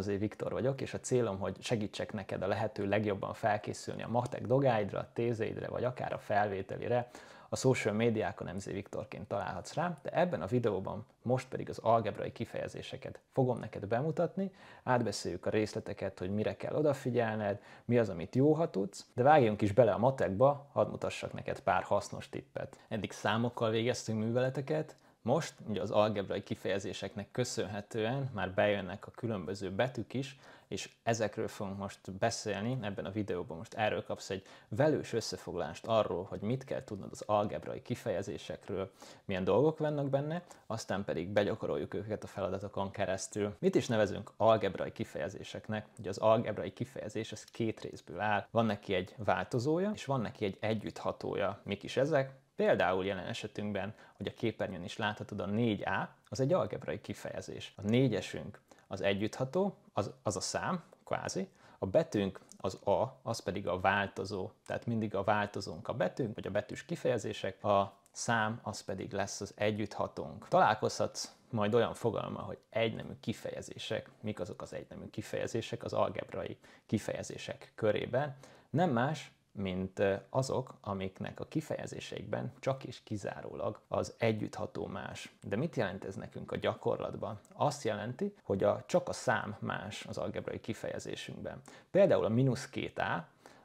Zé Viktor vagyok, és a célom, hogy segítsek neked a lehető legjobban felkészülni a matek dogáidra, a tézeidre, vagy akár a felvételire. A social médiákon MZ Viktorként találhatsz rám, de ebben a videóban most pedig az algebrai kifejezéseket fogom neked bemutatni, átbeszéljük a részleteket, hogy mire kell odafigyelned, mi az, amit jó, ha tudsz, de vágjunk is bele a matekba, hadd mutassak neked pár hasznos tippet. Eddig számokkal végeztünk műveleteket, most ugye az algebrai kifejezéseknek köszönhetően már bejönnek a különböző betűk is, és ezekről fogunk most beszélni ebben a videóban. Most erről kapsz egy velős összefoglalást arról, hogy mit kell tudnod az algebrai kifejezésekről, milyen dolgok vannak benne, aztán pedig begyakoroljuk őket a feladatokon keresztül. Mit is nevezünk algebrai kifejezéseknek? Ugye az algebrai kifejezés ez két részből áll. Van neki egy változója, és van neki egy együtthatója. Mik is ezek? Például jelen esetünkben, hogy a képernyőn is láthatod, a 4A az egy algebrai kifejezés. A négyesünk az együttható, az, az a szám, kvázi, a betűnk az A, az pedig a változó, tehát mindig a változónk a betűnk, vagy a betűs kifejezések, a szám az pedig lesz az együtthatónk. Találkozhatsz majd olyan fogalma, hogy egynemű kifejezések, mik azok az egynemű kifejezések az algebrai kifejezések körében, nem más, mint azok, amiknek a kifejezéseikben csak és kizárólag az együttható más. De mit jelent ez nekünk a gyakorlatban? Azt jelenti, hogy a, csak a szám más az algebrai kifejezésünkben. Például a mínusz 2a,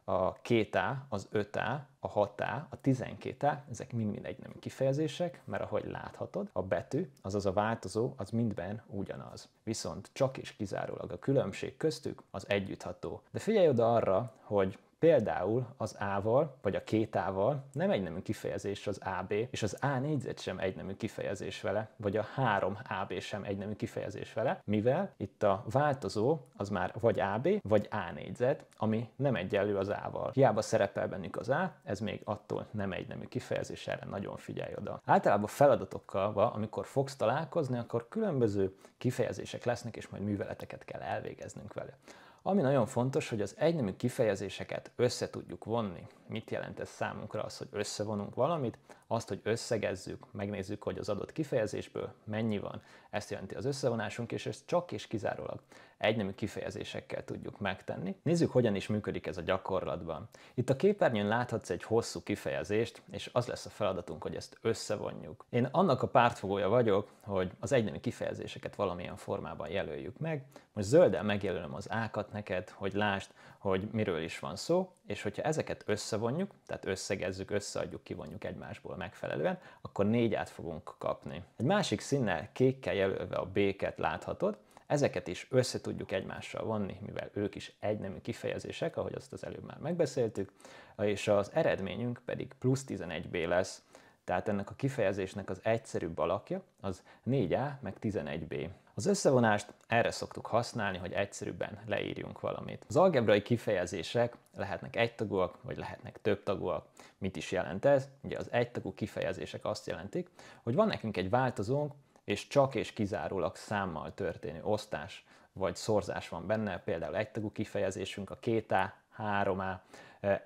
a 2a, az 5a, a 6A, a 12A, ezek mind mindegy egy kifejezések, mert ahogy láthatod, a betű, azaz a változó, az mindben ugyanaz. Viszont csak és kizárólag a különbség köztük az együttható. De figyelj oda arra, hogy Például az A-val, vagy a két A-val nem egynemű kifejezés az AB, és az A négyzet sem egynemű kifejezés vele, vagy a 3 AB sem egynemű kifejezés vele, mivel itt a változó az már vagy AB, vagy A négyzet, ami nem egyenlő az A-val. Hiába szerepel bennük az A, ez még attól nem egynemű kifejezés, erre nagyon figyelj oda. Általában feladatokkal, amikor fogsz találkozni, akkor különböző kifejezések lesznek, és majd műveleteket kell elvégeznünk vele. Ami nagyon fontos, hogy az egynemű kifejezéseket össze tudjuk vonni. Mit jelent ez számunkra az, hogy összevonunk valamit? azt, hogy összegezzük, megnézzük, hogy az adott kifejezésből mennyi van. Ezt jelenti az összevonásunk, és ezt csak és kizárólag egynemű kifejezésekkel tudjuk megtenni. Nézzük, hogyan is működik ez a gyakorlatban. Itt a képernyőn láthatsz egy hosszú kifejezést, és az lesz a feladatunk, hogy ezt összevonjuk. Én annak a pártfogója vagyok, hogy az egynemű kifejezéseket valamilyen formában jelöljük meg. Most zölden megjelölöm az ákat neked, hogy lásd, hogy miről is van szó, és hogyha ezeket összevonjuk, tehát összegezzük, összeadjuk, kivonjuk egymásból átlagba megfelelően, akkor négyet fogunk kapni. Egy másik színnel, kékkel jelölve a b láthatod, Ezeket is össze tudjuk egymással vonni, mivel ők is egynemű kifejezések, ahogy azt az előbb már megbeszéltük, és az eredményünk pedig plusz 11b lesz. Tehát ennek a kifejezésnek az egyszerűbb alakja az 4A meg 11B. Az összevonást erre szoktuk használni, hogy egyszerűbben leírjunk valamit. Az algebrai kifejezések lehetnek egytagúak, vagy lehetnek többtagúak. Mit is jelent ez? Ugye az egytagú kifejezések azt jelentik, hogy van nekünk egy változónk, és csak és kizárólag számmal történő osztás vagy szorzás van benne, például egytagú kifejezésünk a 2A, 3A,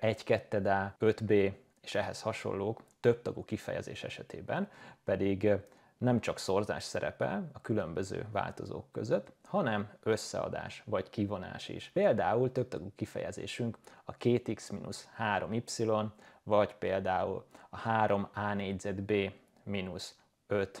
1 2 5B, és ehhez hasonlók több tagú kifejezés esetében pedig nem csak szorzás szerepel a különböző változók között, hanem összeadás vagy kivonás is. Például többtagú kifejezésünk a 2x-3y, vagy például a 3a négyzet b-5ab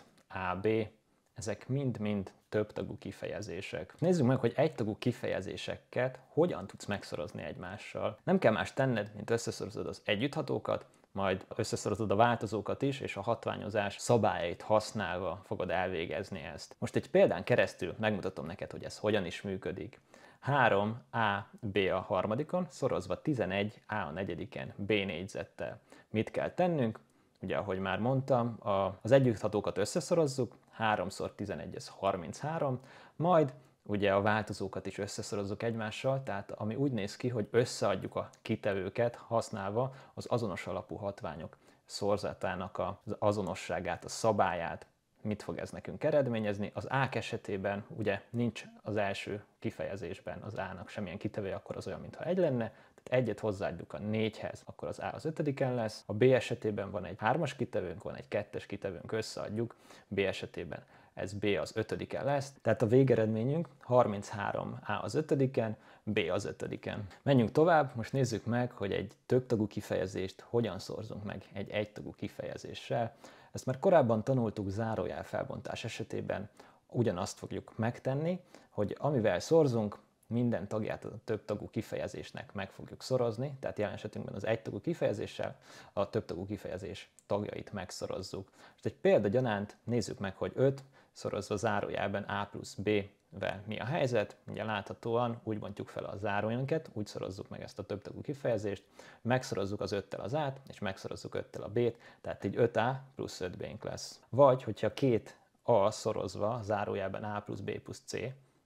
ezek mind-mind többtagú kifejezések. Nézzük meg, hogy egytagú kifejezéseket hogyan tudsz megszorozni egymással. Nem kell más tenned, mint összeszorozod az együtthatókat, majd összeszorozod a változókat is, és a hatványozás szabályait használva fogod elvégezni ezt. Most egy példán keresztül megmutatom neked, hogy ez hogyan is működik. 3 A, B a harmadikon, szorozva 11 A a negyediken, B négyzettel. Mit kell tennünk? Ugye, ahogy már mondtam, az együtthatókat összeszorozzuk, 3x11 ez 33, majd ugye a változókat is összeszorozzuk egymással, tehát ami úgy néz ki, hogy összeadjuk a kitevőket használva az azonos alapú hatványok szorzatának az azonosságát, a szabályát, mit fog ez nekünk eredményezni. Az ák esetében ugye nincs az első kifejezésben az A-nak semmilyen kitevője, akkor az olyan, mintha egy lenne, tehát egyet hozzáadjuk a négyhez, akkor az A az ötödiken lesz. A B esetében van egy hármas kitevőnk, van egy kettes kitevőnk, összeadjuk. B esetében ez B az ötödiken lesz. Tehát a végeredményünk 33 A az ötödiken, B az ötödiken. Menjünk tovább, most nézzük meg, hogy egy többtagú kifejezést hogyan szorzunk meg egy egytagú kifejezéssel. Ezt már korábban tanultuk zárójel felbontás esetében, ugyanazt fogjuk megtenni, hogy amivel szorzunk, minden tagját a több tagú kifejezésnek meg fogjuk szorozni, tehát jelen esetünkben az egy tagú kifejezéssel a több tagú kifejezés tagjait megszorozzuk. Most egy példa gyanánt nézzük meg, hogy 5 szorozva zárójelben a plusz b vel mi a helyzet. Ugye láthatóan úgy bontjuk fel a zárójelünket, úgy szorozzuk meg ezt a többtagú kifejezést, megszorozzuk az 5-tel az át, és megszorozzuk 5-tel a b-t, tehát így 5a plusz 5b-nk lesz. Vagy, hogyha két a szorozva zárójelben a plusz b plusz c,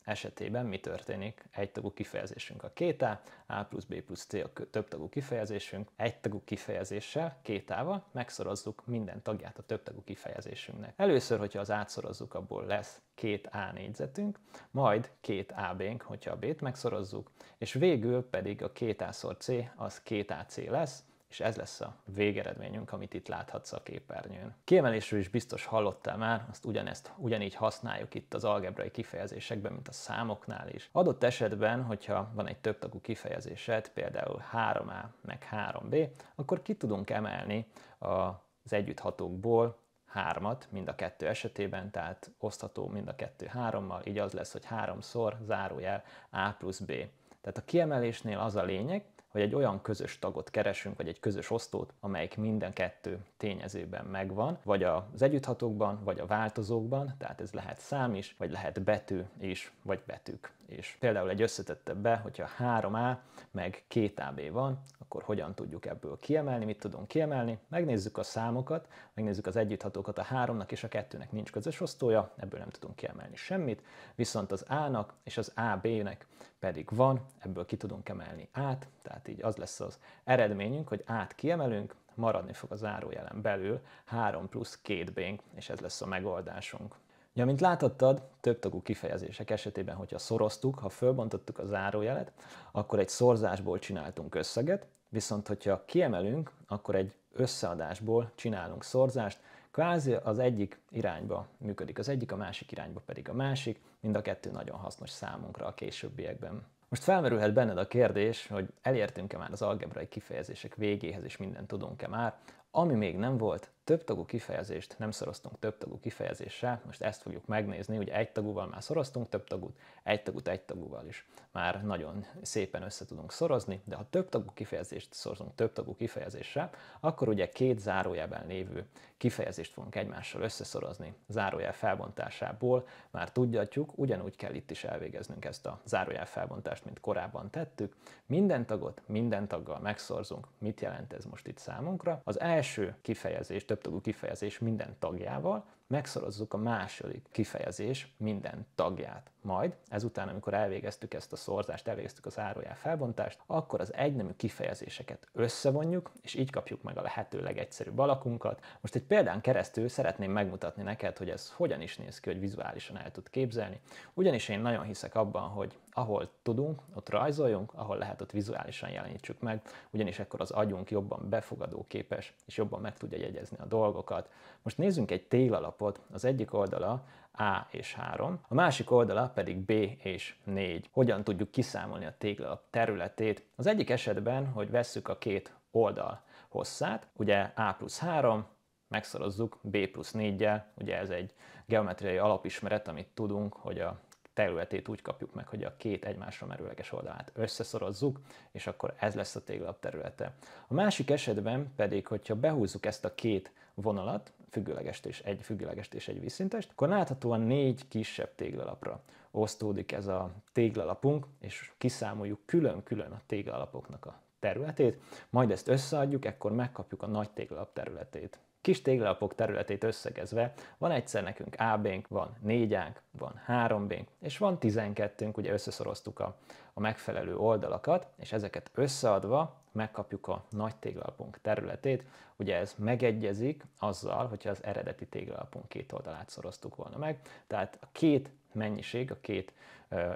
esetében mi történik egytagú kifejezésünk a kétá, A plusz B plusz C a többtagú kifejezésünk, egytagú kifejezéssel, kétával megszorozzuk minden tagját a többtagú kifejezésünknek. Először, hogyha az átszorozzuk, abból lesz két A négyzetünk, majd két AB-nk, hogyha a B-t megszorozzuk, és végül pedig a két A szor C az két AC lesz, és ez lesz a végeredményünk, amit itt láthatsz a képernyőn. Kiemelésről is biztos hallottál már, azt ugyanezt ugyanígy használjuk itt az algebrai kifejezésekben, mint a számoknál is. Adott esetben, hogyha van egy többtagú kifejezésed, például 3A meg 3B, akkor ki tudunk emelni az együtthatókból hármat mind a kettő esetében, tehát osztható mind a kettő hárommal, így az lesz, hogy háromszor zárójel A plusz B. Tehát a kiemelésnél az a lényeg, hogy egy olyan közös tagot keresünk, vagy egy közös osztót, amelyik minden kettő tényezőben megvan, vagy az együtthatókban, vagy a változókban, tehát ez lehet szám is, vagy lehet betű is, vagy betűk és például egy be, hogyha 3A meg 2AB van, akkor hogyan tudjuk ebből kiemelni, mit tudunk kiemelni. Megnézzük a számokat, megnézzük az együtthatókat, a 3-nak és a 2-nek nincs közös osztója, ebből nem tudunk kiemelni semmit, viszont az A-nak és az AB-nek pedig van, ebből ki tudunk emelni át, tehát így az lesz az eredményünk, hogy át kiemelünk, maradni fog a zárójelen belül 3 plusz 2 b és ez lesz a megoldásunk. Ja, mint láthattad, többtagú kifejezések esetében, hogyha szoroztuk, ha fölbontottuk a zárójelet, akkor egy szorzásból csináltunk összeget, viszont hogyha kiemelünk, akkor egy összeadásból csinálunk szorzást, kvázi az egyik irányba működik az egyik, a másik irányba pedig a másik, mind a kettő nagyon hasznos számunkra a későbbiekben. Most felmerülhet benned a kérdés, hogy elértünk-e már az algebrai kifejezések végéhez, és mindent tudunk-e már, ami még nem volt, több tagú kifejezést nem szoroztunk több tagú kifejezéssel, most ezt fogjuk megnézni, ugye egy tagúval már szoroztunk több tagút, egy tagút egy tagúval is már nagyon szépen össze tudunk szorozni, de ha több tagú kifejezést szorozunk több tagú kifejezéssel, akkor ugye két zárójelben lévő kifejezést fogunk egymással összeszorozni. Zárójel felbontásából már tudjatjuk, ugyanúgy kell itt is elvégeznünk ezt a zárójel felbontást, mint korábban tettük. Minden tagot minden taggal megszorzunk. Mit jelent ez most itt számunkra? Az első első kifejezés, többtagú kifejezés minden tagjával, megszorozzuk a második kifejezés minden tagját. Majd ezután, amikor elvégeztük ezt a szorzást, elvégeztük az árójá felbontást, akkor az egynemű kifejezéseket összevonjuk, és így kapjuk meg a lehető legegyszerűbb alakunkat. Most egy példán keresztül szeretném megmutatni neked, hogy ez hogyan is néz ki, hogy vizuálisan el tud képzelni, ugyanis én nagyon hiszek abban, hogy ahol tudunk, ott rajzoljunk, ahol lehet, ott vizuálisan jelenítsük meg, ugyanis ekkor az agyunk jobban befogadó képes, és jobban meg tudja jegyezni a dolgokat. Most nézzünk egy télalapot, az egyik oldala A és 3, a másik oldala pedig B és 4. Hogyan tudjuk kiszámolni a téglalap területét? Az egyik esetben, hogy vesszük a két oldal hosszát, ugye A plusz 3, megszorozzuk B plusz 4-jel, ugye ez egy geometriai alapismeret, amit tudunk, hogy a területét úgy kapjuk meg, hogy a két egymásra merőleges oldalát összeszorozzuk, és akkor ez lesz a téglalap területe. A másik esetben pedig, hogyha behúzzuk ezt a két vonalat, függőlegest és egy függőlegest és egy vízszintest, akkor láthatóan négy kisebb téglalapra osztódik ez a téglalapunk, és kiszámoljuk külön-külön a téglalapoknak a területét, majd ezt összeadjuk, ekkor megkapjuk a nagy téglalap területét kis téglalapok területét összegezve van egyszer nekünk a bénk, van 4-ánk, van 3 bénk, és van 12 ugye összeszoroztuk a, a megfelelő oldalakat, és ezeket összeadva megkapjuk a nagy téglalapunk területét, ugye ez megegyezik azzal, hogyha az eredeti téglalapunk két oldalát szoroztuk volna meg, tehát a két mennyiség, a két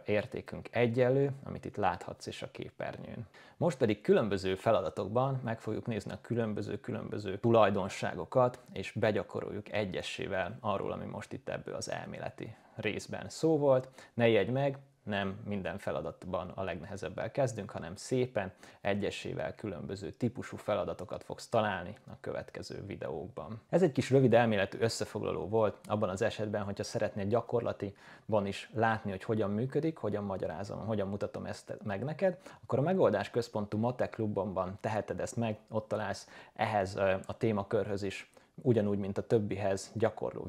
értékünk egyenlő, amit itt láthatsz is a képernyőn. Most pedig különböző feladatokban meg fogjuk nézni a különböző-különböző tulajdonságokat, és begyakoroljuk egyesével arról, ami most itt ebből az elméleti részben szó volt. Ne jegy meg, nem minden feladatban a legnehezebbel kezdünk, hanem szépen egyesével különböző típusú feladatokat fogsz találni a következő videókban. Ez egy kis rövid elméletű összefoglaló volt, abban az esetben, hogyha szeretnél gyakorlatiban is látni, hogy hogyan működik, hogyan magyarázom, hogyan mutatom ezt meg neked, akkor a megoldás központú Matek klubomban teheted ezt meg, ott találsz ehhez a témakörhöz is ugyanúgy, mint a többihez gyakorló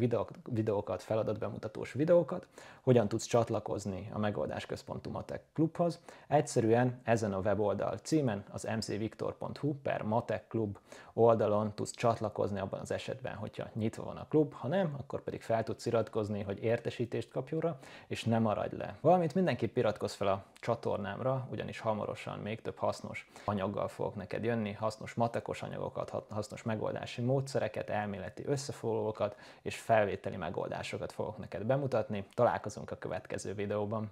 videókat, feladatbemutatós videókat, hogyan tudsz csatlakozni a Megoldás Központú Matek Klubhoz. Egyszerűen ezen a weboldal címen, az mcviktor.hu per Matek Klub oldalon tudsz csatlakozni abban az esetben, hogyha nyitva van a klub, ha nem, akkor pedig fel tudsz iratkozni, hogy értesítést kapj kapjóra, és nem maradj le. Valamint mindenképp iratkozz fel a csatornámra, ugyanis hamarosan még több hasznos anyaggal fogok neked jönni, hasznos matekos anyagokat, hasznos megoldási módszereket, elméleti összefoglalókat és felvételi megoldásokat fogok neked bemutatni. Találkozunk a következő videóban.